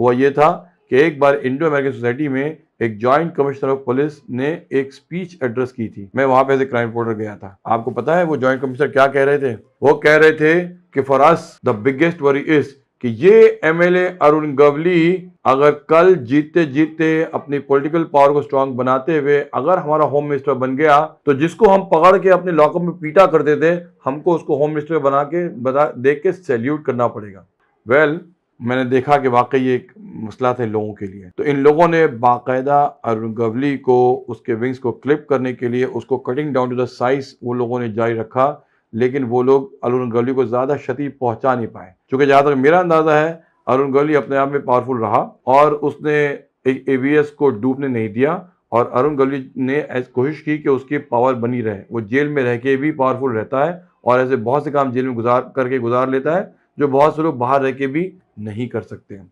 हुआ यह था कि एक बार इंडो अमेरिकन सोसाइटी में एक जॉइंट कमिश्नर ऑफ पुलिस ने एक स्पीच एड्रेस की थी मैं वहां पे एज ए क्राइम रिपोर्टर गया था आपको पता है वो जॉइंट कमिश्नर क्या कह रहे थे वो कह रहे थे कि for us the biggest worry is कि ये एमएलए अरुण गवली अगर कल जीतते जीतते अपनी पॉलिटिकल पावर को स्ट्रांग बनाते हुए अगर हमारा होम मिनिस्टर बन गया तो जिसको हम पकड़ के अपने लॉकअप में पीटा करते थे हमको उसको होम मिनिस्टर बना के बता देख के सैल्यूट करना पड़ेगा वेल well, मैंने देखा कि वाकई ये एक मसला था लोगों के लिए तो इन लोगों ने बाकायदा अरुण गवली को उसके विंग्स को क्लिप करने के लिए उसको cutting down to the size वो लोगों ने जारी रखा लेकिन वो लोग अरुण गवली को ज़्यादा क्षति पहुंचा नहीं पाए क्योंकि जहाँ तक मेरा अंदाज़ा है अरुण गवली अपने आप में पावरफुल रहा और उसने एक ए को डूबने नहीं दिया और अरुण गवली ने कोशिश की कि उसकी पावर बनी रहे वो जेल में रह के भी पावरफुल रहता है और ऐसे बहुत से काम जेल में गुजार करके गुजार लेता है जो बहुत से लोग बाहर रह के भी नहीं कर सकते